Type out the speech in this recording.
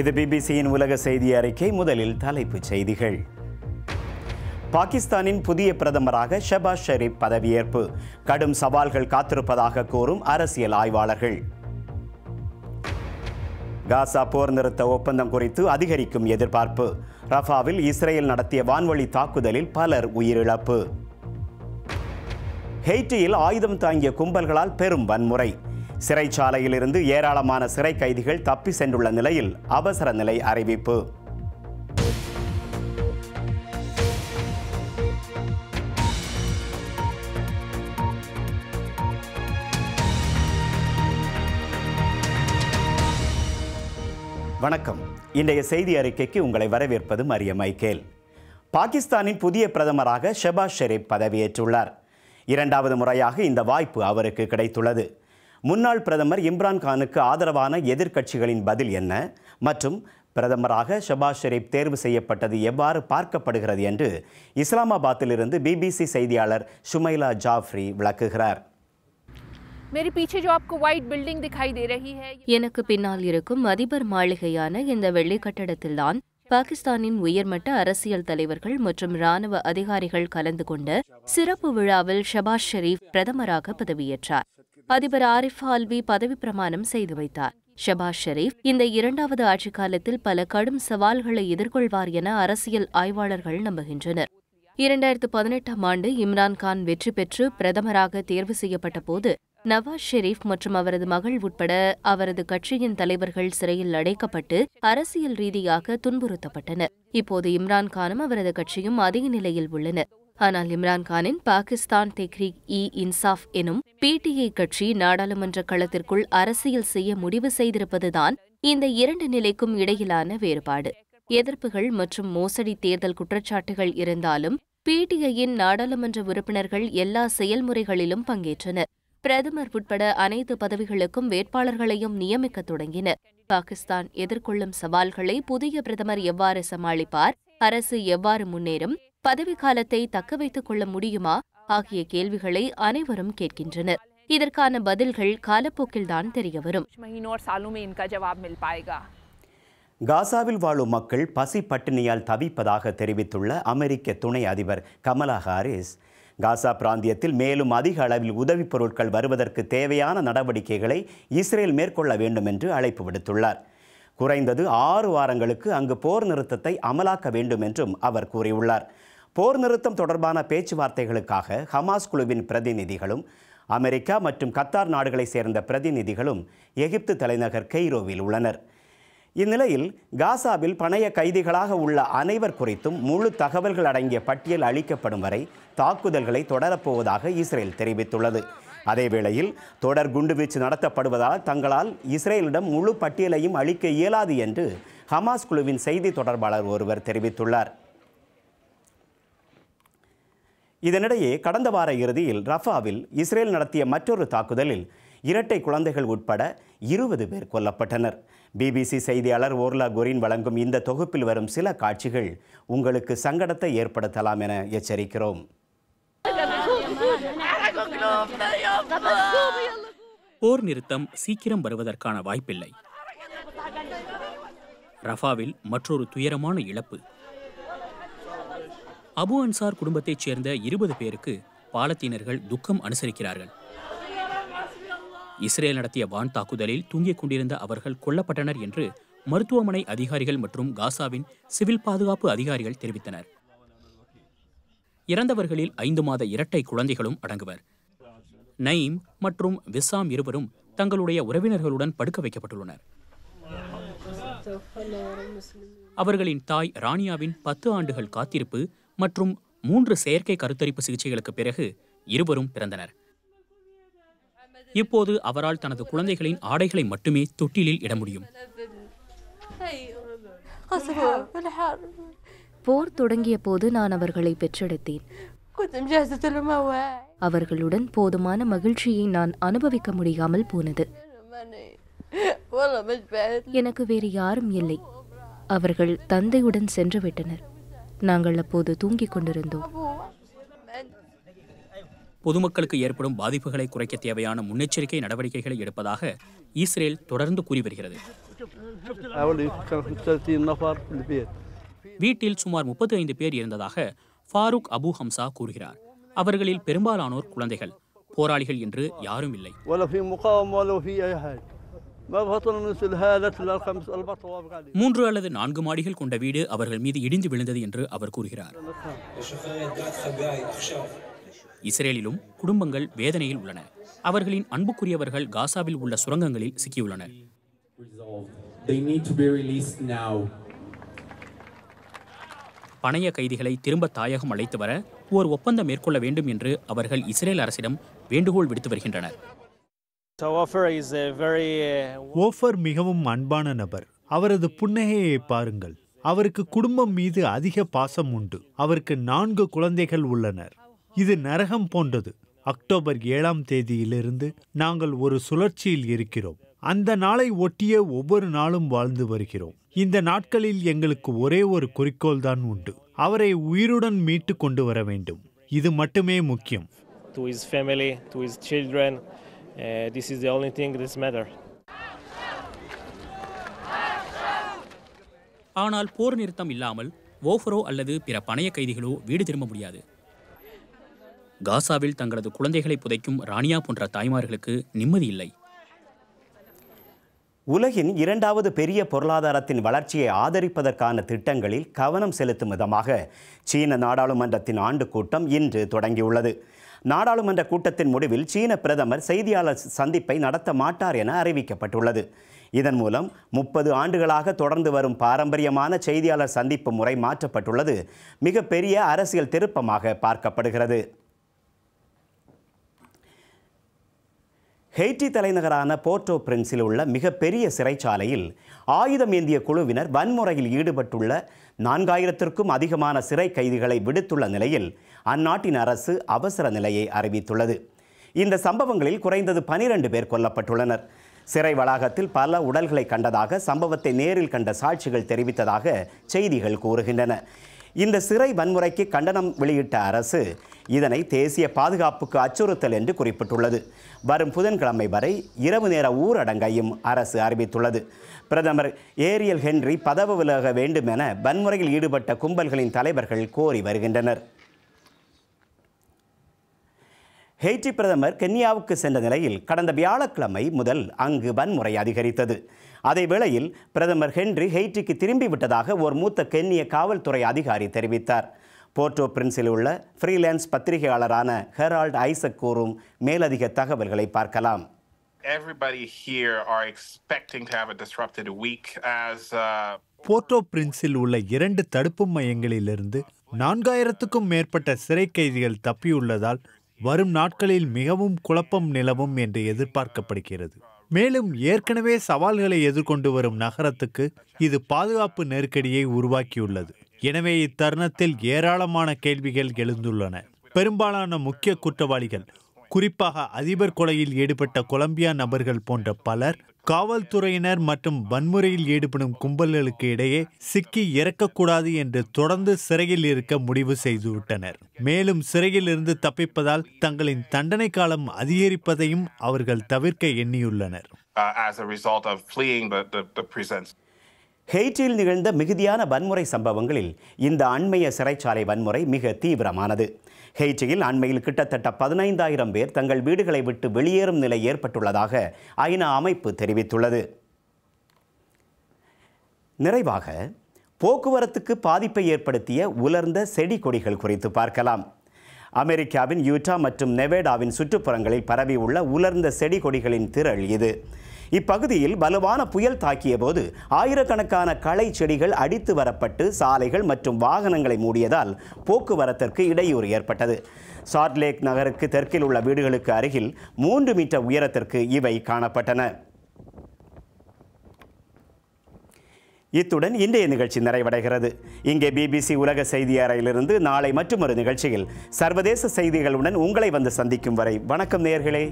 இது பிபிசியின் உலக செய்தி அறிக்கை முதலில் தலைப்புச் செய்திகள் பாகிஸ்தானின் புதிய பிரதமராக ஷபாஸ் ஷெரீப் பதவியேற்பு கடும் சவால்கள் காத்திருப்பதாக கூறும் அரசியல் ஆய்வாளர்கள் காசா போர் நிறுத்த ஒப்பந்தம் குறித்து அதிகரிக்கும் எதிர்பார்ப்பு ரஃபாவில் இஸ்ரேல் நடத்திய வான்வழி தாக்குதலில் பலர் உயிரிழப்பு ஹெய்டியில் ஆயுதம் தாங்கிய கும்பல்களால் பெரும் வன்முறை சிறைச்சாலையிலிருந்து ஏராளமான சிறை கைதிகள் தப்பி சென்றுள்ள நிலையில் அவசர நிலை அறிவிப்பு வணக்கம் இன்றைய செய்தி அறிக்கைக்கு உங்களை வரவேற்பது மரிய மைக்கேல் பாகிஸ்தானின் புதிய பிரதமராக ஷெபாஸ் ஷெரீப் பதவியேற்றுள்ளார் இரண்டாவது முறையாக இந்த வாய்ப்பு அவருக்கு கிடைத்துள்ளது முன்னாள் பிரதமர் இம்ரான்கானுக்கு ஆதரவான எதிர்க்கட்சிகளின் பதில் என்ன மற்றும் பிரதமராக ஷபாஸ் ஷெரீப் தேர்வு செய்யப்பட்டது எவ்வாறு பார்க்கப்படுகிறது என்று இஸ்லாமாபாத்திலிருந்து பிபிசி செய்தியாளர் சுமைலா ஜாஃப்ரி விளக்குகிறார் எனக்கு பின்னால் இருக்கும் அதிபர் மாளிகையான இந்த வெள்ளை கட்டடத்தில்தான் பாகிஸ்தானின் உயர்மட்ட அரசியல் தலைவர்கள் மற்றும் ராணுவ அதிகாரிகள் கலந்து கொண்ட சிறப்பு விழாவில் ஷபாஸ் ஷெரீப் பிரதமராக பதவியேற்றார் அதிபர் ஆரிஃப் ஆல்வி பதவி பிரமாணம் செய்து வைத்தார் ஷபாஸ் ஷெரீப் இந்த இரண்டாவது ஆட்சிக் காலத்தில் பல கடும் சவால்களை எதிர்கொள்வார் என அரசியல் ஆய்வாளர்கள் நம்புகின்றனர் இரண்டாயிரத்து பதினெட்டாம் ஆண்டு இம்ரான்கான் வெற்றி பெற்று பிரதமராக தேர்வு செய்யப்பட்ட போது நவாஸ் ஷெரீப் மற்றும் அவரது மகள் உட்பட அவரது கட்சியின் தலைவர்கள் சிறையில் அடைக்கப்பட்டு அரசியல் ரீதியாக துன்புறுத்தப்பட்டனர் இப்போது இம்ரான்கானும் அவரது கட்சியும் அதே நிலையில் உள்ளனர் ஆனால் இம்ரான்கானின் பாகிஸ்தான் தெஹ்ரீக் இ இன்சாஃப் எனும் பிடிஐ கட்சி நாடாளுமன்ற களத்திற்குள் அரசியல் செய்ய முடிவு செய்திருப்பதுதான் இந்த இரண்டு நிலைக்கும் இடையிலான வேறுபாடு எதிர்ப்புகள் மற்றும் மோசடி தேர்தல் குற்றச்சாட்டுகள் இருந்தாலும் பிடிஐயின் நாடாளுமன்ற உறுப்பினர்கள் எல்லா செயல்முறைகளிலும் பங்கேற்றனர் பிரதமர் உட்பட அனைத்து பதவிகளுக்கும் வேட்பாளர்களையும் நியமிக்க தொடங்கினர் பாகிஸ்தான் எதிர்கொள்ளும் சவால்களை புதிய பிரதமர் எவ்வாறு சமாளிப்பார் அரசு எவ்வாறு முன்னேறும் பதவிக்காலத்தை தக்க வைத்துக் கொள்ள முடியுமா ஆகிய கேள்விகளை அனைவரும் கேட்கின்றனர் இதற்கான பதில்கள் காலப்போக்கில்தான் தெரியவரும் காசாவில் வாழும் மக்கள் பசி பட்டினியால் தவிப்பதாக தெரிவித்துள்ள அமெரிக்க துணை அதிபர் கமலா ஹாரிஸ் காசா பிராந்தியத்தில் மேலும் அதிக அளவில் உதவிப் பொருட்கள் வருவதற்கு தேவையான நடவடிக்கைகளை இஸ்ரேல் மேற்கொள்ள வேண்டும் என்று அழைப்பு விடுத்துள்ளார் குறைந்தது ஆறு வாரங்களுக்கு அங்கு போர் நிறுத்தத்தை அமலாக்க வேண்டும் என்றும் அவர் கூறியுள்ளார் போர் நிறுத்தம் தொடர்பான பேச்சுவார்த்தைகளுக்காக ஹமாஸ் குழுவின் பிரதிநிதிகளும் அமெரிக்கா மற்றும் கத்தார் நாடுகளைச் சேர்ந்த பிரதிநிதிகளும் எகிப்து தலைநகர் கெய்ரோவில் உள்ளனர் இந்நிலையில் காசாவில் பணைய கைதிகளாக உள்ள அனைவர் குறித்தும் முழு தகவல்கள் அடங்கிய பட்டியல் அளிக்கப்படும் வரை தாக்குதல்களை தொடரப்போவதாக இஸ்ரேல் தெரிவித்துள்ளது அதேவேளையில் தொடர் குண்டுவீச்சு நடத்தப்படுவதால் தங்களால் இஸ்ரேலிடம் முழு பட்டியலையும் அளிக்க இயலாது என்று ஹமாஸ் குழுவின் செய்தி தொடர்பாளர் ஒருவர் தெரிவித்துள்ளார் இதனிடையே கடந்த வார இறுதியில் ரஃபாவில் இஸ்ரேல் நடத்திய மற்றொரு தாக்குதலில் இரட்டை குழந்தைகள் உட்பட இருபது பேர் கொல்லப்பட்டனர் பிபிசி செய்தியாளர் ஓர்லா கொரின் வழங்கும் இந்த தொகுப்பில் வரும் சில காட்சிகள் உங்களுக்கு சங்கடத்தை ஏற்படுத்தலாம் என எச்சரிக்கிறோம் போர் நிறுத்தம் சீக்கிரம் வருவதற்கான வாய்ப்பில்லை ரஃபாவில் மற்றொரு துயரமான இழப்பு அபு அன்சார் குடும்பத்தைச் சேர்ந்த இருபது பேருக்கு பாலத்தீனர்கள் துக்கம் அனுசரிக்கிறார்கள் இஸ்ரேல் நடத்திய வான் தாக்குதலில் தூங்கிக் கொண்டிருந்த அவர்கள் கொல்லப்பட்டனர் என்று மருத்துவமனை அதிகாரிகள் மற்றும் காசாவின் சிவில் பாதுகாப்பு அதிகாரிகள் தெரிவித்தனர் இறந்தவர்களில் ஐந்து மாத இரட்டை குழந்தைகளும் அடங்குவர் நயீம் மற்றும் விசாம் இருவரும் தங்களுடைய உறவினர்களுடன் படுக்க வைக்கப்பட்டுள்ளனர் அவர்களின் தாய் ராணியாவின் பத்து ஆண்டுகள் காத்திருப்பு மற்றும் மூன்று செயற்கை கருத்தரிப்பு சிகிச்சைகளுக்கு பிறகு இருவரும் பிறந்தனர் இப்போது அவரால் தனது குழந்தைகளின் ஆடைகளை மட்டுமே தொட்டிலில் இட முடியும் போர் தொடங்கிய போது நான் அவர்களை பெற்றெடுத்தேன் அவர்களுடன் போதுமான மகிழ்ச்சியை நான் அனுபவிக்க முடியாமல் போனது எனக்கு வேறு யாரும் இல்லை அவர்கள் தந்தையுடன் சென்று விட்டனர் நாங்கள் அப்போது தூங்கிக் கொண்டிருந்தோம் பொதுமக்களுக்கு ஏற்படும் பாதிப்புகளை குறைக்க தேவையான முன்னெச்சரிக்கை நடவடிக்கைகளை எடுப்பதாக இஸ்ரேல் தொடர்ந்து கூறி வருகிறது வீட்டில் சுமார் முப்பத்தி ஐந்து பேர் இருந்ததாக ஃபாரூக் அபு ஹம்சா கூறுகிறார் அவர்களில் பெரும்பாலானோர் குழந்தைகள் போராளிகள் என்று யாரும் இல்லை மூன்று அல்லது நான்கு மாடிகள் கொண்ட வீடு அவர்கள் மீது இடிந்து விழுந்தது என்று அவர் கூறுகிறார் இஸ்ரேலிலும் குடும்பங்கள் வேதனையில் உள்ளன அவர்களின் அன்புக்குரியவர்கள் காசாவில் உள்ள சுரங்கங்களில் சிக்கியுள்ளனர் பணைய கைதிகளை திரும்ப தாயகம் அழைத்து வர ஓர் ஒப்பந்தம் மேற்கொள்ள வேண்டும் என்று அவர்கள் இஸ்ரேல் அரசிடம் வேண்டுகோள் விடுத்து வருகின்றனர் uh, ஓஃபர் மிகவும் அன்பான நபர் அவரது புன்னகையை பாருங்கள் அவருக்கு குடும்பம் மீது அதிக பாசம் உண்டு அவருக்கு நான்கு குழந்தைகள் உள்ளனர் இது நரகம் போன்றது அக்டோபர் ஏழாம் தேதியிலிருந்து நாங்கள் ஒரு சுழற்சியில் இருக்கிறோம் அந்த நாளை ஒட்டிய ஒவ்வொரு நாளும் வாழ்ந்து வருகிறோம் இந்த நாட்களில் எங்களுக்கு ஒரே ஒரு குறிக்கோள் தான் உண்டு அவரை உயிருடன் மீட்டு கொண்டு வர வேண்டும் இது மட்டுமே முக்கியம் uh, ஆனால் போர் நிறுத்தம் இல்லாமல் ஓஃபரோ அல்லது பிற பணைய கைதிகளோ வீடு திரும்ப முடியாது காசாவில் தங்களது குழந்தைகளை புதைக்கும் ராணியா போன்ற தாய்மார்களுக்கு நிம்மதி இல்லை உலகின் இரண்டாவது பெரிய பொருளாதாரத்தின் வளர்ச்சியை ஆதரிப்பதற்கான திட்டங்களில் கவனம் செலுத்தும் விதமாக சீன நாடாளுமன்றத்தின் ஆண்டு கூட்டம் இன்று தொடங்கியுள்ளது நாடாளுமன்ற கூட்டத்தின் முடிவில் சீன பிரதமர் செய்தியாளர் சந்திப்பை நடத்த மாட்டார் என அறிவிக்கப்பட்டுள்ளது இதன் மூலம் முப்பது ஆண்டுகளாக தொடர்ந்து வரும் பாரம்பரியமான செய்தியாளர் சந்திப்பு முறை மாற்றப்பட்டுள்ளது மிகப்பெரிய அரசியல் திருப்பமாக பார்க்கப்படுகிறது ஹெய்டி தலைநகரான போர்ட்டோ பிரின்ஸில் உள்ள மிகப்பெரிய சிறைச்சாலையில் ஆயுதம் ஏந்திய குழுவினர் வன்முறையில் ஈடுபட்டுள்ள நான்காயிரத்திற்கும் அதிகமான சிறை கைதிகளை விடுத்துள்ள நிலையில் அந்நாட்டின் அரசு அவசர நிலையை அறிவித்துள்ளது இந்த சம்பவங்களில் குறைந்தது பனிரெண்டு பேர் கொல்லப்பட்டுள்ளனர் சிறை வளாகத்தில் பல உடல்களை கண்டதாக சம்பவத்தை நேரில் கண்ட சாட்சிகள் தெரிவித்ததாக செய்திகள் கூறுகின்றன இந்த சிறை வன்முறைக்கு கண்டனம் வெளியிட்ட அரசு இதனை தேசிய பாதுகாப்புக்கு அச்சுறுத்தல் என்று குறிப்பிட்டுள்ளது வரும் புதன்கிழமை வரை இரவு நேர ஊரடங்கையும் அரசு அறிவித்துள்ளது பிரதமர் ஏரியல் ஹென்றி பதவி விலக வேண்டும் என வன்முறையில் ஈடுபட்ட கும்பல்களின் தலைவர்கள் கோரி வருகின்றனர் ஹெய்டி பிரதமர் கென்யாவுக்கு சென்ற நிலையில் கடந்த வியாழக்கிழமை முதல் அங்கு வன்முறை அதிகரித்தது அதே வேளையில் பிரதமர் ஹென்றி ஹெய்டிக்கு திரும்பிவிட்டதாக ஒரு மூத்த கென்னிய காவல்துறை அதிகாரி தெரிவித்தார் போர்ட்டோ பிரின்ஸில் உள்ள ஃப்ரீலான்ஸ் பத்திரிகையாளரான ஹெரால்ட் ஐசக் கூறும் மேலதிக தகவல்களை பார்க்கலாம் uh, போர்ட்டோ பிரின்ஸில் உள்ள இரண்டு தடுப்பு மையங்களிலிருந்து நான்காயிரத்துக்கும் மேற்பட்ட சிறை கைதிகள் தப்பியுள்ளதால் வரும் நாட்களில் மிகவும் குழப்பம் நிலவும் என்று எதிர்பார்க்கப்படுகிறது மேலும் ஏற்கனவே சவால்களை எதிர்கொண்டு வரும் நகரத்துக்கு இது பாதுகாப்பு நெருக்கடியை உருவாக்கியுள்ளது எனவே இத்தருணத்தில் ஏராளமான கேள்விகள் எழுந்துள்ளன பெரும்பாலான முக்கிய குற்றவாளிகள் குறிப்பாக அதிபர் கொலையில் ஈடுபட்ட கொலம்பியா நபர்கள் போன்ற பலர் காவல்துறையினர் மற்றும் வன்முறையில் ஈடுபடும் கும்பல்களுக்கு இடையே சிக்கி இறக்கக்கூடாது என்று தொடர்ந்து சிறையில் இருக்க முடிவு செய்துவிட்டனர் மேலும் சிறையில் இருந்து தப்பிப்பதால் தங்களின் தண்டனை காலம் அதிகரிப்பதையும் அவர்கள் தவிர்க்க எண்ணியுள்ளனர் uh, ஹெய்ட்டியில் நிகழ்ந்த மிகுதியான வன்முறை சம்பவங்களில் இந்த அண்மைய சிறைச்சாலை வன்முறை மிக தீவிரமானது ஹெய்ச்சியில் அண்மையில் கிட்டத்தட்ட பதினைந்தாயிரம் பேர் தங்கள் வீடுகளை விட்டு வெளியேறும் நிலை ஏற்பட்டுள்ளதாக ஐநா அமைப்பு தெரிவித்துள்ளது நிறைவாக போக்குவரத்துக்கு பாதிப்பை ஏற்படுத்திய உலர்ந்த செடி கொடிகள் குறித்து பார்க்கலாம் அமெரிக்காவின் யூட்டா மற்றும் நெவேடாவின் சுற்றுப்புறங்களில் பரவியுள்ள உலர்ந்த செடி கொடிகளின் திரள் இது இப்பகுதியில் வலுவான புயல் தாக்கிய போது ஆயிரக்கணக்கான களை செடிகள் அடித்து வரப்பட்டு சாலைகள் மற்றும் வாகனங்களை மூடியதால் போக்குவரத்திற்கு இடையூறு ஏற்பட்டது சார்ட்லேக் நகருக்கு தெற்கில் உள்ள வீடுகளுக்கு அருகில் மூன்று மீட்டர் உயரத்திற்கு இவை காணப்பட்டன இத்துடன் இன்றைய நிகழ்ச்சி நிறைவடைகிறது இங்கே பிபிசி உலக செய்தி அறையிலிருந்து நாளை மற்றும் ஒரு நிகழ்ச்சியில் சர்வதேச செய்திகளுடன் உங்களை வந்து சந்திக்கும் வரை வணக்கம் நேர்களே